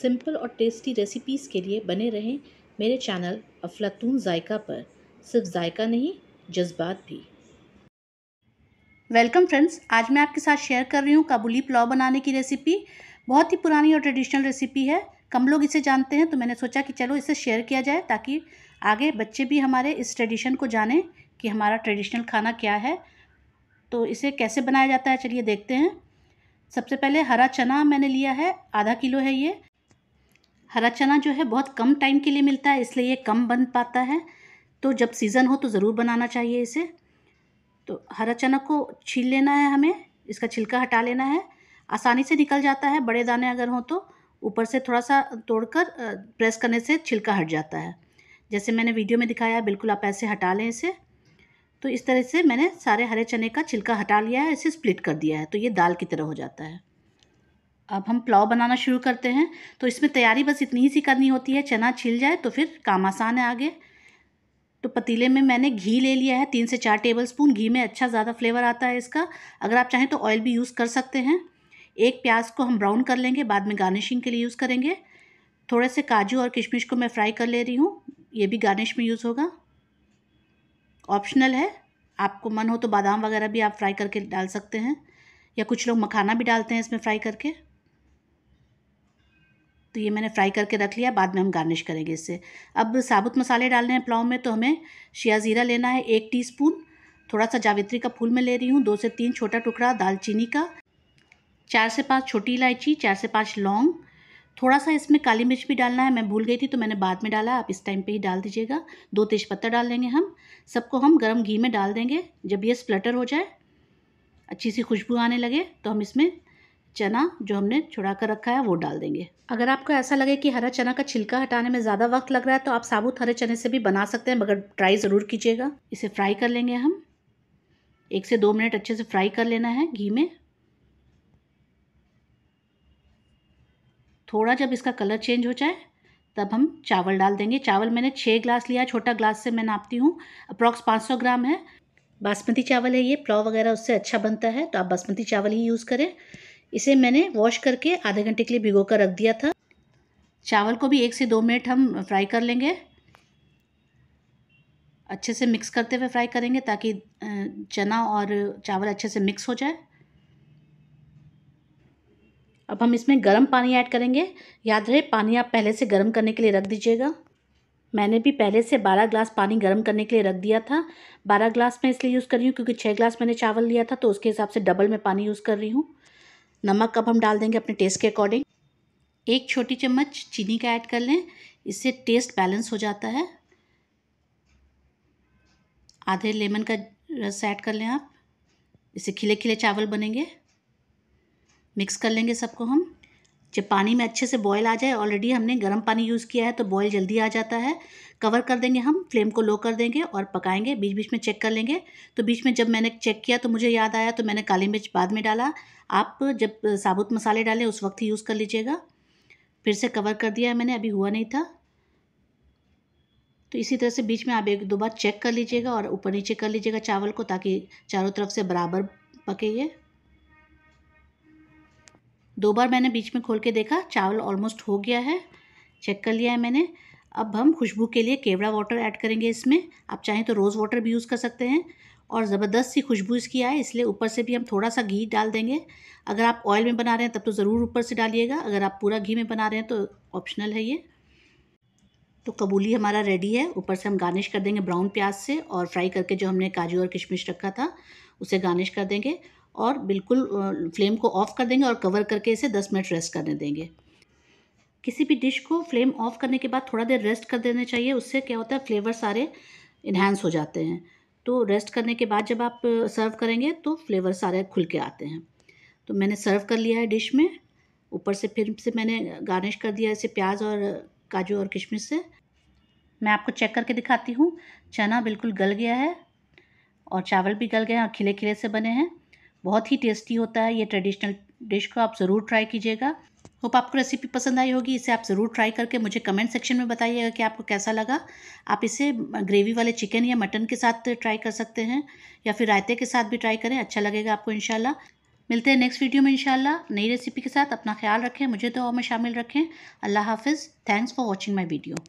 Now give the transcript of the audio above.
simple और tasty recipes के लिए बने रहें मेरे चैनल अफलातून जायका पर सिर्फ जायका नहीं जज्बात भी वेलकम फ्रेंड्स आज मैं आपके साथ शेयर कर रही हूँ काबुली पुलाव बनाने की रेसिपी बहुत ही पुरानी और ट्रेडिशनल रेसिपी है कम लोग इसे जानते हैं तो मैंने सोचा कि चलो इसे शेयर किया जाए ताकि आगे बच्चे भी हमारे इस ट्रेडिशन को जानें कि हमारा ट्रेडिशनल खाना क्या है तो इसे कैसे बनाया जाता है चलिए देखते हैं सबसे पहले हरा चना मैंने लिया है आधा किलो है ये हरा चना जो है बहुत कम टाइम के लिए मिलता है इसलिए ये कम बन पाता है तो जब सीज़न हो तो ज़रूर बनाना चाहिए इसे तो हरा चना को छील लेना है हमें इसका छिलका हटा लेना है आसानी से निकल जाता है बड़े दाने अगर हों तो ऊपर से थोड़ा सा तोड़कर प्रेस करने से छिलका हट जाता है जैसे मैंने वीडियो में दिखाया बिल्कुल आप ऐसे हटा लें इसे तो इस तरह से मैंने सारे हरे चने का छिलका हटा लिया है इसे स्प्लिट कर दिया है तो ये दाल की तरह हो जाता है अब हम पुलाव बनाना शुरू करते हैं तो इसमें तैयारी बस इतनी ही सी करनी होती है चना छिल जाए तो फिर काम आसान है आगे तो पतीले में मैंने घी ले लिया है तीन से चार टेबल स्पून घी में अच्छा ज़्यादा फ्लेवर आता है इसका अगर आप चाहें तो ऑयल भी यूज़ कर सकते हैं एक प्याज को हम ब्राउन कर लेंगे बाद में गार्निशिंग के लिए यूज़ करेंगे थोड़े से काजू और किशमिश को मैं फ्राई कर ले रही हूँ ये भी गार्निश में यूज़ होगा ऑप्शनल है आपको मन हो तो बादाम वगैरह भी आप फ्राई करके डाल सकते हैं या कुछ लोग मखाना भी डालते हैं इसमें फ्राई करके तो ये मैंने फ्राई करके रख लिया बाद में हम गार्निश करेंगे इससे अब साबुत मसाले डालने हैं पुलाव में तो हमें शिया ज़ीरा लेना है एक टीस्पून थोड़ा सा जावित्री का फूल मैं ले रही हूँ दो से तीन छोटा टुकड़ा दालचीनी का चार से पाँच छोटी इलायची चार से पाँच लौंग थोड़ा सा इसमें काली मिर्च भी डालना है मैं भूल गई थी तो मैंने बाद में डाला आप इस टाइम पे ही डाल दीजिएगा दो पत्ता डाल लेंगे हम सबको हम गरम घी में डाल देंगे जब ये स्प्लटर हो जाए अच्छी सी खुशबू आने लगे तो हम इसमें चना जो हमने छुड़ा कर रखा है वो डाल देंगे अगर आपको ऐसा लगे कि हरा चना का छिलका हटाने में ज़्यादा वक्त लग रहा है तो आप साबुत हरे चने से भी बना सकते हैं मगर ट्राई ज़रूर कीजिएगा इसे फ्राई कर लेंगे हम एक से दो मिनट अच्छे से फ्राई कर लेना है घी में थोड़ा जब इसका कलर चेंज हो जाए तब हम चावल डाल देंगे चावल मैंने छः ग्लास लिया छोटा ग्लास से मैं नापती हूँ अप्रॉक्स पाँच ग्राम है बासमती चावल है ये प्लाव वगैरह उससे अच्छा बनता है तो आप बासमती चावल ही यूज़ करें इसे मैंने वॉश करके आधे घंटे के लिए भिगो कर रख दिया था चावल को भी एक से दो मिनट हम फ्राई कर लेंगे अच्छे से मिक्स करते हुए फ्राई करेंगे ताकि चना और चावल अच्छे से मिक्स हो जाए अब हम इसमें गर्म पानी ऐड करेंगे याद रहे पानी आप पहले से गर्म करने के लिए रख दीजिएगा मैंने भी पहले से बारह ग्लास पानी गर्म करने के लिए रख दिया था बारह ग्लास मैं इसलिए यूज़ कर रही हूँ क्योंकि छः ग्लास मैंने चावल लिया था तो उसके हिसाब से डबल मैं पानी यूज़ कर रही हूँ नमक अब हम डाल देंगे अपने टेस्ट के अकॉर्डिंग एक छोटी चम्मच चीनी का ऐड कर लें इससे टेस्ट बैलेंस हो जाता है आधे लेमन का रस ऐड कर लें आप इससे खिले खिले चावल बनेंगे मिक्स कर लेंगे सबको हम जब पानी में अच्छे से बॉयल आ जाए ऑलरेडी हमने गर्म पानी यूज़ किया है तो बॉयल जल्दी आ जाता है कवर कर देंगे हम फ्लेम को लो कर देंगे और पकाएंगे बीच बीच में चेक कर लेंगे तो बीच में जब मैंने चेक किया तो मुझे याद आया तो मैंने काली मिर्च बाद में डाला आप जब साबुत मसाले डालें उस वक्त ही यूज़ कर लीजिएगा फिर से कवर कर दिया है मैंने अभी हुआ नहीं था तो इसी तरह से बीच में आप एक दो बार चेक कर लीजिएगा और ऊपर नीचे कर लीजिएगा चावल को ताकि चारों तरफ से बराबर पके ये दो बार मैंने बीच में खोल के देखा चावल ऑलमोस्ट हो गया है चेक कर लिया है मैंने अब हम खुशबू के लिए केवड़ा वाटर ऐड करेंगे इसमें आप चाहें तो रोज़ वाटर भी यूज़ कर सकते हैं और ज़बरदस्त सी खुशबू इसकी आए इसलिए ऊपर से भी हम थोड़ा सा घी डाल देंगे अगर आप ऑयल में बना रहे हैं तब तो ज़रूर ऊपर से डालिएगा अगर आप पूरा घी में बना रहे हैं तो ऑप्शनल है ये तो कबूली हमारा रेडी है ऊपर से हम गार्निश कर देंगे ब्राउन प्याज से और फ्राई करके जो हमने काजू और किशमिश रखा था उसे गार्निश कर देंगे और बिल्कुल फ्लेम को ऑफ़ कर देंगे और कवर करके इसे 10 मिनट रेस्ट करने देंगे किसी भी डिश को फ्लेम ऑफ़ करने के बाद थोड़ा देर रेस्ट कर देना चाहिए उससे क्या होता है फ्लेवर सारे इन्हेंस हो जाते हैं तो रेस्ट करने के बाद जब आप सर्व करेंगे तो फ्लेवर सारे खुल के आते हैं तो मैंने सर्व कर लिया है डिश में ऊपर से फिर से मैंने गार्निश कर दिया इसे प्याज और काजू और किशमिश से मैं आपको चेक करके दिखाती हूँ चना बिल्कुल गल गया है और चावल भी गल गए हैं और खिले खिले से बने हैं बहुत ही टेस्टी होता है ये ट्रेडिशनल डिश को आप ज़रूर ट्राई कीजिएगा होप आपको रेसिपी पसंद आई होगी इसे आप ज़रूर ट्राई करके मुझे कमेंट सेक्शन में बताइएगा कि आपको कैसा लगा आप इसे ग्रेवी वाले चिकन या मटन के साथ ट्राई कर सकते हैं या फिर रायते के साथ भी ट्राई करें अच्छा लगेगा आपको इनशाला मिलते हैं नेक्स्ट वीडियो में इनशाला नई रेसिपी के साथ अपना ख्याल रखें मुझे तो और में शामिल रखें अल्लाह हाफिज़ thanks for watching my video